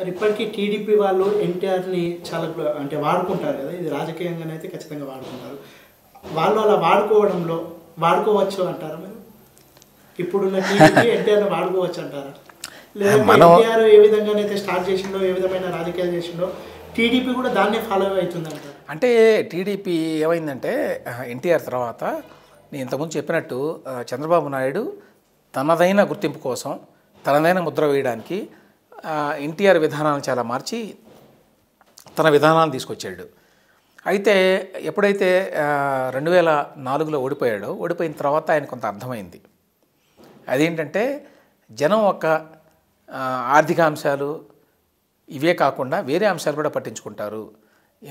sir ఇప్పటికీ TDP వాళ్ళు ఎన్టీఆర్ని చాలా అంటే వాడుకుంటారు కదా ఇది రాజకీయంగానే అయితే ఖచ్చితంగా వాడుకుంటారు వాళ్ళు అలా వాడుకోవడంలో వాడుకోవచ్చు అంటారా మీరు ఇప్పుడున్న టీడీపీ ఎన్టీఆర్ని వాడుకోవచ్చు అంటారా లేదా ఎన్టీఆర్ ఏ అయితే స్టార్ట్ చేసిండో ఏ విధమైన రాజకీయాలు చేసిండో టీడీపీ కూడా దాన్నే ఫాలో అవుతుంది అంటే టీడీపీ ఏమైందంటే ఎన్టీఆర్ తర్వాత నేను ఇంతకుముందు చెప్పినట్టు చంద్రబాబు నాయుడు తనదైన గుర్తింపు కోసం తనదైన ముద్ర వేయడానికి ఎన్టీఆర్ విధానాలను చాలా మార్చి తన విధానాన్ని తీసుకొచ్చాడు అయితే ఎప్పుడైతే రెండు వేల నాలుగులో ఓడిపోయాడో ఓడిపోయిన తర్వాత ఆయన కొంత అర్థమైంది అదేంటంటే జనం ఒక ఆర్థిక అంశాలు ఇవే కాకుండా వేరే అంశాలు కూడా పట్టించుకుంటారు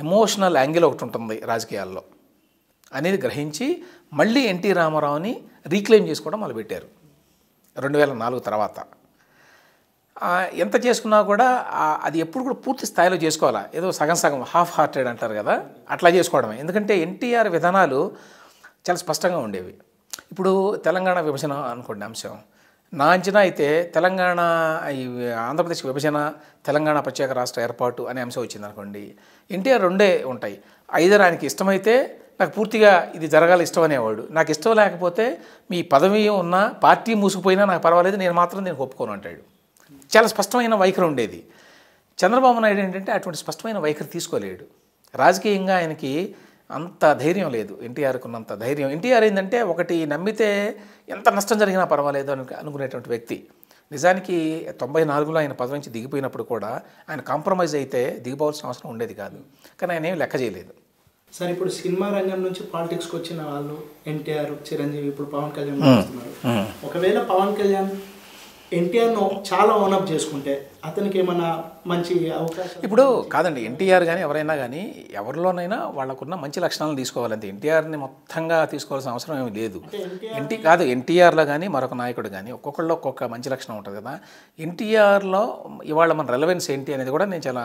ఎమోషనల్ యాంగిల్ ఒకటి ఉంటుంది రాజకీయాల్లో అనేది గ్రహించి మళ్ళీ ఎన్టీ రామారావుని రీక్లెయిమ్ చేసుకోవడం మొదలుపెట్టారు రెండు వేల నాలుగు తర్వాత ఎంత చేసుకున్నా కూడా అది ఎప్పుడు కూడా పూర్తి స్థాయిలో చేసుకోవాలా ఏదో సగం సగం హాఫ్ హార్టెడ్ అంటారు కదా అట్లా చేసుకోవడమే ఎందుకంటే ఎన్టీఆర్ విధానాలు చాలా స్పష్టంగా ఉండేవి ఇప్పుడు తెలంగాణ విభజన అనుకోండి అంశం నా అంచనా అయితే తెలంగాణ ఆంధ్రప్రదేశ్ విభజన తెలంగాణ ప్రత్యేక రాష్ట్ర ఏర్పాటు అనే అంశం వచ్చింది అనుకోండి ఎన్టీఆర్ రెండే ఉంటాయి ఐదర్ ఆయనకి ఇష్టమైతే నాకు పూర్తిగా ఇది జరగాలి ఇష్టం అనేవాడు నాకు ఇష్టం లేకపోతే మీ పదవి ఉన్నా పార్టీ మూసుకుపోయినా నాకు పర్వాలేదు నేను మాత్రం నేను ఒప్పుకోను అంటాడు చాలా స్పష్టమైన వైఖరి ఉండేది చంద్రబాబు నాయుడు ఏంటంటే అటువంటి స్పష్టమైన వైఖరి తీసుకోలేడు రాజకీయంగా ఆయనకి అంత ధైర్యం లేదు ఎన్టీఆర్కున్నంత ఉన్నంత ధైర్యం ఎన్టీఆర్ ఏంటంటే ఒకటి నమ్మితే ఎంత నష్టం జరిగినా పర్వాలేదు అని అనుకునేటువంటి వ్యక్తి నిజానికి తొంభై నాలుగులో ఆయన పదవి నుంచి దిగిపోయినప్పుడు కూడా ఆయన కాంప్రమైజ్ అయితే దిగిపోవాల్సిన అవసరం ఉండేది కాదు కానీ ఆయన ఏం లెక్క చేయలేదు సార్ ఇప్పుడు సినిమా రంగం నుంచి పాలిటిక్స్కి వచ్చిన వాళ్ళు ఎన్టీఆర్ చిరంజీవి ఇప్పుడు పవన్ కళ్యాణ్ ఒకవేళ పవన్ కళ్యాణ్ ఎన్టీఆర్ను చాలా ఓనప్ చేసుకుంటే అతనికి ఏమైనా మంచి అవకాశం ఇప్పుడు కాదండి ఎన్టీఆర్ కానీ ఎవరైనా కానీ ఎవరిలోనైనా వాళ్ళకున్న మంచి లక్షణాలను తీసుకోవాలంటే ఎన్టీఆర్ని మొత్తంగా తీసుకోవాల్సిన అవసరం ఏమి లేదు ఎన్టీ కాదు ఎన్టీఆర్లో కానీ మరొక నాయకుడు కానీ ఒక్కొక్కళ్ళు ఒక్కొక్క మంచి లక్షణం ఉంటుంది కదా ఎన్టీఆర్లో ఇవాళ మన రెలవెన్స్ ఏంటి అనేది కూడా నేను చాలా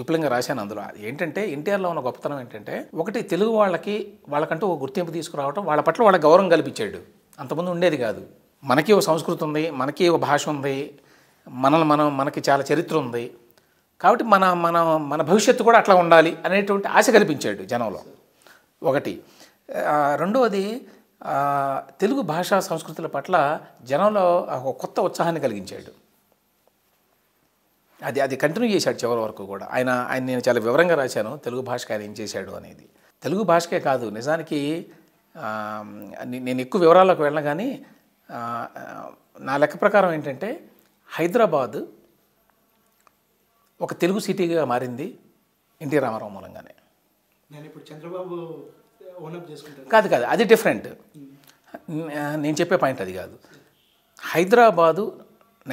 విపులంగా రాశాను అందులో ఏంటంటే ఎన్టీఆర్లో ఉన్న గొప్పతనం ఏంటంటే ఒకటి తెలుగు వాళ్ళకి వాళ్ళకంటూ ఒక గుర్తింపు తీసుకురావడం వాళ్ళ పట్ల వాళ్ళ గౌరవం కల్పించాడు అంతకుముందు ఉండేది కాదు మనకి ఒక సంస్కృతి ఉంది మనకి ఒక భాష ఉంది మనల్ని మనం మనకి చాలా చరిత్ర ఉంది కాబట్టి మన మన మన భవిష్యత్తు కూడా అట్లా ఉండాలి అనేటువంటి ఆశ కల్పించాడు జనంలో ఒకటి రెండవది తెలుగు భాష సంస్కృతుల పట్ల జనంలో ఒక కొత్త ఉత్సాహాన్ని కలిగించాడు అది అది కంటిన్యూ చేశాడు చివరి వరకు కూడా ఆయన ఆయన నేను చాలా వివరంగా రాశాను తెలుగు భాషకి ఆయన ఏం చేశాడు అనేది తెలుగు భాషకే కాదు నిజానికి నేను ఎక్కువ వివరాల్లోకి వెళ్ళిన కానీ నా లెక్క ప్రకారం ఏంటంటే హైదరాబాద్ ఒక తెలుగు సిటీగా మారింది ఎన్టీ రామారావు మూలంగానే నేను ఇప్పుడు చంద్రబాబు కాదు కాదు అది డిఫరెంట్ నేను చెప్పే పాయింట్ అది కాదు హైదరాబాదు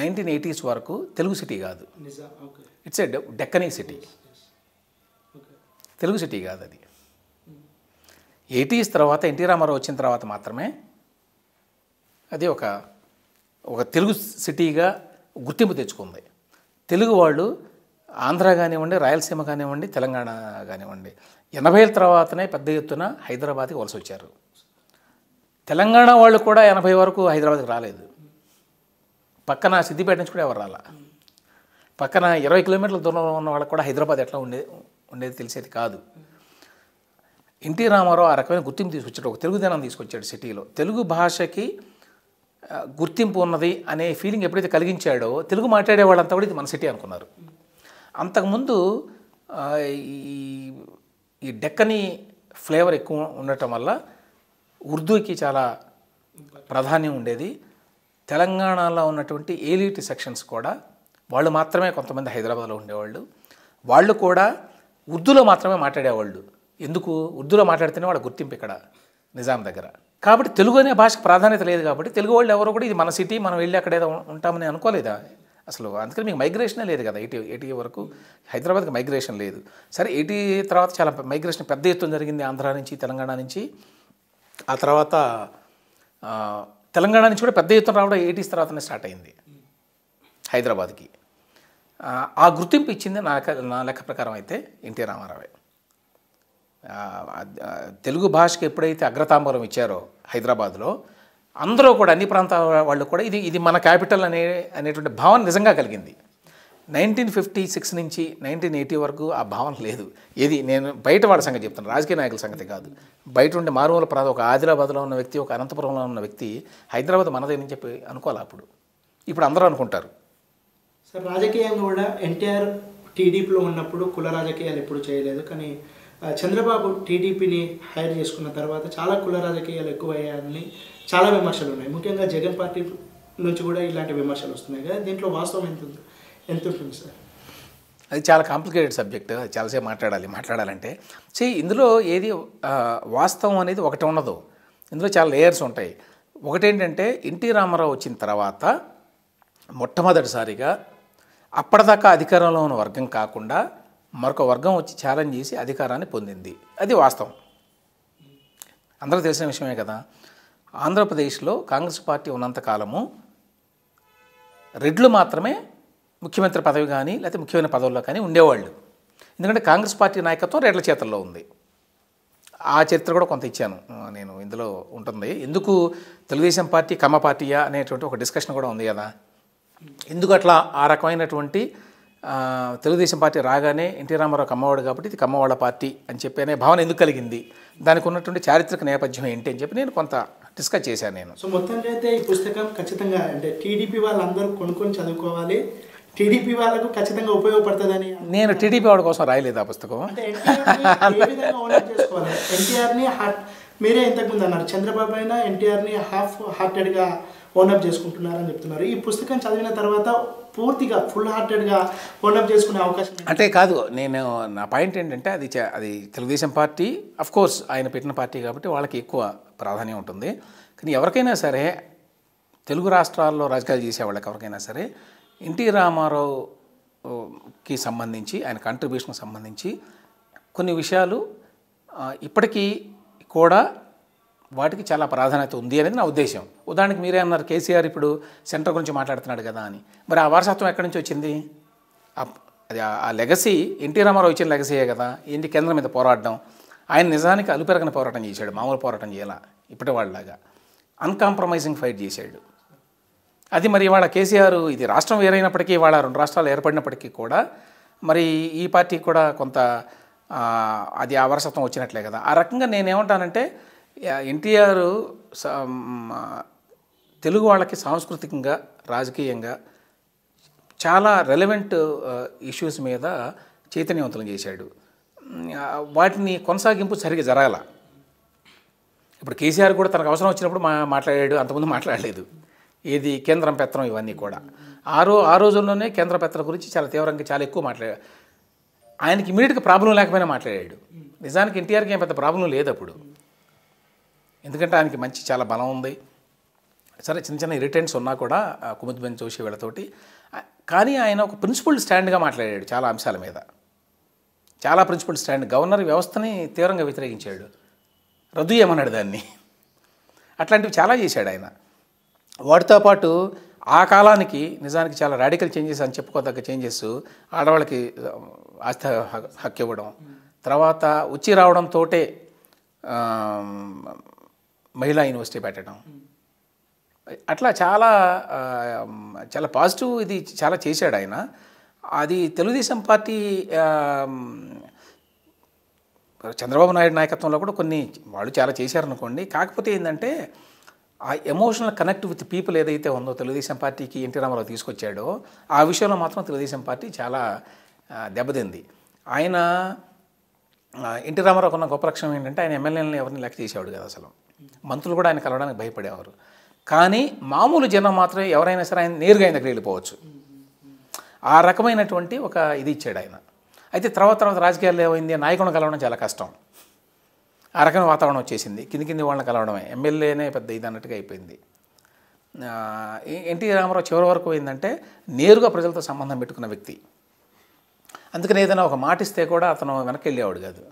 నైన్టీన్ ఎయిటీస్ వరకు తెలుగు సిటీ కాదు it's a Deccani city Telugu city కాదు అది ఎయిటీస్ తర్వాత ఎన్టీ రామారావు వచ్చిన తర్వాత మాత్రమే అది ఒక ఒక తెలుగు సిటీగా గుర్తింపు తెచ్చుకుంది తెలుగు వాళ్ళు ఆంధ్ర కానివ్వండి రాయలసీమ కానివ్వండి తెలంగాణ కానివ్వండి ఎనభైల తర్వాతనే పెద్ద ఎత్తున హైదరాబాద్కి వలస వచ్చారు తెలంగాణ వాళ్ళు కూడా ఎనభై వరకు హైదరాబాద్కి రాలేదు పక్కన సిద్దిపేట నుంచి కూడా ఎవరు రాలా పక్కన ఇరవై కిలోమీటర్ల దూరంలో ఉన్న వాళ్ళకి కూడా హైదరాబాద్ ఎట్లా ఉండే ఉండేది తెలిసేది కాదు ఎన్టీ రామారావు ఆ రకమైన గుర్తింపు తీసుకొచ్చాడు ఒక తెలుగుదనం తీసుకొచ్చాడు సిటీలో తెలుగు భాషకి గుర్తింపు ఉన్నది అనే ఫీలింగ్ ఎప్పుడైతే కలిగించాడో తెలుగు మాట్లాడే వాళ్ళంతా కూడా ఇది మన సిటీ అనుకున్నారు అంతకుముందు ఈ ఈ డెక్కని ఫ్లేవర్ ఎక్కువ ఉండటం వల్ల ఉర్దూకి చాలా ప్రాధాన్యం ఉండేది తెలంగాణలో ఉన్నటువంటి ఏలిటి సెక్షన్స్ కూడా వాళ్ళు మాత్రమే కొంతమంది హైదరాబాద్లో ఉండేవాళ్ళు వాళ్ళు కూడా ఉర్దూలో మాత్రమే మాట్లాడేవాళ్ళు ఎందుకు ఉర్దూలో మాట్లాడితేనే వాళ్ళ గుర్తింపు ఇక్కడ నిజాం దగ్గర కాబట్టి తెలుగు అనే భాషకు ప్రాధాన్యత లేదు కాబట్టి తెలుగు వాళ్ళు ఎవరు కూడా ఇది మన సిటీ మనం వెళ్ళి అక్కడ ఏదో ఉంటామని అనుకోలేదా అసలు అందుకని మీకు మైగ్రేషనే లేదు కదా ఎయిటీ ఎయిటీ వరకు హైదరాబాద్కి మైగ్రేషన్ లేదు సరే ఎయిటీ తర్వాత చాలా మైగ్రేషన్ పెద్ద ఎత్తున జరిగింది ఆంధ్ర నుంచి తెలంగాణ నుంచి ఆ తర్వాత తెలంగాణ నుంచి కూడా పెద్ద ఎత్తున రావడం ఎయిటీస్ తర్వాతనే స్టార్ట్ అయింది హైదరాబాద్కి ఆ గుర్తింపు ఇచ్చింది నా నా లెక్క ప్రకారం అయితే ఎన్టీ రామారావే తెలుగు భాషకి ఎప్పుడైతే అగ్రతాంబరం ఇచ్చారో హైదరాబాద్లో అందరూ కూడా అన్ని ప్రాంతాల వాళ్ళు కూడా ఇది ఇది మన క్యాపిటల్ అనే అనేటువంటి భావన నిజంగా కలిగింది నైన్టీన్ ఫిఫ్టీ సిక్స్ నుంచి నైన్టీన్ ఎయిటీ వరకు ఆ భావన లేదు ఏది నేను బయట వాళ్ళ సంగతి చెప్తాను రాజకీయ నాయకుల సంగతి కాదు బయట ఉండే మారుమూల ప్రాంతం ఒక ఆదిలాబాద్లో ఉన్న వ్యక్తి ఒక అనంతపురంలో ఉన్న వ్యక్తి హైదరాబాద్ మనదేని చెప్పి అనుకోవాలి అప్పుడు ఇప్పుడు అందరూ అనుకుంటారు సార్ రాజకీయంగా కూడా ఎన్టీఆర్ టీడీపీలో ఉన్నప్పుడు కుల రాజకీయాలు ఎప్పుడు చేయలేదు కానీ చంద్రబాబు టీడీపీని హైర్ చేసుకున్న తర్వాత చాలా కుల రాజకీయాలు ఎక్కువయ్యాయని చాలా విమర్శలు ఉన్నాయి ముఖ్యంగా జగన్ పార్టీ నుంచి కూడా ఇలాంటి విమర్శలు వస్తున్నాయి కదా దీంట్లో వాస్తవం ఎంత ఎంత ఉంటుంది సార్ అది చాలా కాంప్లికేటెడ్ సబ్జెక్ట్ చాలాసేపు మాట్లాడాలి మాట్లాడాలంటే సో ఇందులో ఏది వాస్తవం అనేది ఒకటి ఉండదు ఇందులో చాలా లేయర్స్ ఉంటాయి ఒకటేంటంటే ఎన్టీ రామారావు వచ్చిన తర్వాత మొట్టమొదటిసారిగా అప్పటిదాకా అధికారంలో ఉన్న వర్గం కాకుండా మరొక వర్గం వచ్చి ఛాలెంజ్ చేసి అధికారాన్ని పొందింది అది వాస్తవం అందరూ తెలిసిన విషయమే కదా ఆంధ్రప్రదేశ్లో కాంగ్రెస్ పార్టీ ఉన్నంతకాలము రెడ్లు మాత్రమే ముఖ్యమంత్రి పదవి కానీ లేకపోతే ముఖ్యమైన పదవుల్లో కానీ ఉండేవాళ్ళు ఎందుకంటే కాంగ్రెస్ పార్టీ నాయకత్వం రెడ్ల చేతుల్లో ఉంది ఆ చరిత్ర కూడా కొంత ఇచ్చాను నేను ఇందులో ఉంటుంది ఎందుకు తెలుగుదేశం పార్టీ కమ్మ పార్టీయా అనేటువంటి ఒక డిస్కషన్ కూడా ఉంది కదా ఎందుకు అట్లా ఆ రకమైనటువంటి తెలుగుదేశం పార్టీ రాగానే ఎన్టీ రామారావు కమ్మవాడు కాబట్టి ఇది కమ్మవాళ్ళ పార్టీ అని చెప్పి అనే భావన ఎందుకు కలిగింది దానికి ఉన్నటువంటి చారిత్రక నేపథ్యం ఏంటి అని చెప్పి నేను కొంత డిస్కస్ చేశాను నేను సో మొత్తానికి అయితే ఈ పుస్తకం ఖచ్చితంగా అంటే టీడీపీ వాళ్ళందరూ కొనుక్కొని చదువుకోవాలి టీడీపీ వాళ్ళకు ఖచ్చితంగా ఉపయోగపడుతుందని నేను టీడీపీ వాళ్ళ కోసం రాయలేదు ఆ పుస్తకం ఎన్టీఆర్ని మీరే ఇంతకుముందు అన్నారు చంద్రబాబు అయినా ఎన్టీఆర్ని హాఫ్ హార్టెడ్గా ఓనప్ చేసుకుంటున్నారని చెప్తున్నారు ఈ పుస్తకం చదివిన తర్వాత పూర్తిగా ఫుల్ హార్టెడ్గా ఓనప్ చేసుకునే అవకాశం అంటే కాదు నేను నా పాయింట్ ఏంటంటే అది అది తెలుగుదేశం పార్టీ అఫ్ కోర్స్ ఆయన పెట్టిన పార్టీ కాబట్టి వాళ్ళకి ఎక్కువ ప్రాధాన్యం ఉంటుంది కానీ ఎవరికైనా సరే తెలుగు రాష్ట్రాల్లో రాజకీయాలు చేసే వాళ్ళకి ఎవరికైనా సరే ఎన్టీ రామారావుకి సంబంధించి ఆయన కంట్రిబ్యూషన్కి సంబంధించి కొన్ని విషయాలు ఇప్పటికీ కూడా వాటికి చాలా ప్రాధాన్యత ఉంది అనేది నా ఉద్దేశం ఉదాహరణకి మీరే అన్నారు కేసీఆర్ ఇప్పుడు సెంటర్ గురించి మాట్లాడుతున్నాడు కదా అని మరి ఆ వారసత్వం ఎక్కడి నుంచి వచ్చింది అది ఆ లెగసీ ఎన్టీ రామారావు ఇచ్చిన లెగసీయే కదా ఏంటి కేంద్రం మీద పోరాడడం ఆయన నిజానికి అలుపెరగని పోరాటం చేశాడు మామూలు పోరాటం చేయాల ఇప్పటి వాళ్ళలాగా అన్కాంప్రమైజింగ్ ఫైట్ చేశాడు అది మరి ఇవాళ కేసీఆర్ ఇది రాష్ట్రం వేరైనప్పటికీ ఇవాళ రెండు రాష్ట్రాలు ఏర్పడినప్పటికీ కూడా మరి ఈ పార్టీ కూడా కొంత అది ఆ వారసత్వం వచ్చినట్లే కదా ఆ రకంగా నేనేమంటానంటే ఎన్టీఆర్ తెలుగు వాళ్ళకి సాంస్కృతికంగా రాజకీయంగా చాలా రెలవెంట్ ఇష్యూస్ మీద చైతన్యవంతులు చేశాడు వాటిని కొనసాగింపు సరిగ్గా జరగాల ఇప్పుడు కేసీఆర్ కూడా తనకు అవసరం వచ్చినప్పుడు మా మాట్లాడాడు అంతకుముందు మాట్లాడలేదు ఏది కేంద్రం పెత్తనం ఇవన్నీ కూడా ఆ రో ఆ రోజుల్లోనే కేంద్ర పెత్తనం గురించి చాలా తీవ్రంగా చాలా ఎక్కువ మాట్లాడారు ఆయనకి ఇమీడియట్గా ప్రాబ్లం లేకపోయినా మాట్లాడాడు నిజానికి ఎన్టీఆర్కి ఏం పెద్ద ప్రాబ్లం లేదు అప్పుడు ఎందుకంటే ఆయనకి మంచి చాలా బలం ఉంది సరే చిన్న చిన్న ఇరిటెంట్స్ ఉన్నా కూడా కుముద్బెన్ జోషి వీళ్ళతోటి కానీ ఆయన ఒక ప్రిన్సిపల్ స్టాండ్గా మాట్లాడాడు చాలా అంశాల మీద చాలా ప్రిన్సిపల్ స్టాండ్ గవర్నర్ వ్యవస్థని తీవ్రంగా వ్యతిరేకించాడు రద్దు చేయమన్నాడు దాన్ని అట్లాంటివి చాలా చేశాడు ఆయన వాటితో పాటు ఆ కాలానికి నిజానికి చాలా రాడికల్ చేంజెస్ అని చెప్పుకోదగ్గ చేంజెస్ ఆడవాళ్ళకి ఆస్తి హక్కు ఇవ్వడం తర్వాత వచ్చి రావడంతోటే మహిళా యూనివర్సిటీ పెట్టడం అట్లా చాలా చాలా పాజిటివ్ ఇది చాలా చేశాడు ఆయన అది తెలుగుదేశం పార్టీ చంద్రబాబు నాయుడు నాయకత్వంలో కూడా కొన్ని వాళ్ళు చాలా చేశారనుకోండి కాకపోతే ఏంటంటే ఆ ఎమోషనల్ కనెక్ట్ విత్ పీపుల్ ఏదైతే ఉందో తెలుగుదేశం పార్టీకి ఎన్టీ రామారావు తీసుకొచ్చాడో ఆ విషయంలో మాత్రం తెలుగుదేశం పార్టీ చాలా దెబ్బతింది ఆయన ఎన్టీ రామారావు ఉన్న గొప్ప లక్షణం ఏంటంటే ఆయన ఎమ్మెల్యేలను ఎవరిని లెక్క చేసేవాడు కదా అసలు మంత్రులు కూడా ఆయన కలవడానికి భయపడేవారు కానీ మామూలు జనం మాత్రం ఎవరైనా సరే ఆయన నేరుగా ఆయన దగ్గర వెళ్ళిపోవచ్చు ఆ రకమైనటువంటి ఒక ఇది ఇచ్చాడు ఆయన అయితే తర్వాత తర్వాత రాజకీయాల్లో ఏమైంది నాయకుడిని కలవడం చాలా కష్టం ఆ రకమైన వాతావరణం వచ్చేసింది కింది కింది వాళ్ళని కలవడమే ఎమ్మెల్యేనే పెద్ద ఇది అన్నట్టుగా అయిపోయింది ఎన్టీ రామారావు చివరి వరకు ఏంటంటే నేరుగా ప్రజలతో సంబంధం పెట్టుకున్న వ్యక్తి అందుకని ఏదైనా ఒక మాట ఇస్తే కూడా అతను వెనక్కి వెళ్ళేవాడు కాదు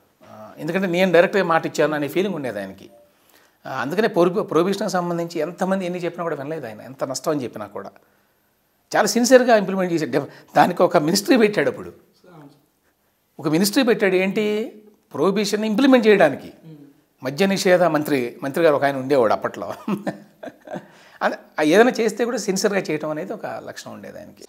ఎందుకంటే నేను డైరెక్ట్గా మాట ఇచ్చాను అనే ఫీలింగ్ ఉండేది ఆయనకి అందుకనే పొరుగు ప్రొబిషన్కి సంబంధించి ఎంతమంది ఎన్ని చెప్పినా కూడా వినలేదు ఆయన ఎంత నష్టం అని చెప్పినా కూడా చాలా సిన్సియర్గా ఇంప్లిమెంట్ చేసే దానికి ఒక మినిస్ట్రీ పెట్టాడు అప్పుడు ఒక మినిస్ట్రీ పెట్టాడు ఏంటి ప్రొహిబిషన్ ఇంప్లిమెంట్ చేయడానికి మద్య నిషేధ మంత్రి మంత్రి గారు ఒక ఆయన ఉండేవాడు అప్పట్లో ఏదైనా చేస్తే కూడా సిన్సియర్గా చేయటం అనేది ఒక లక్షణం ఉండేది ఆయనకి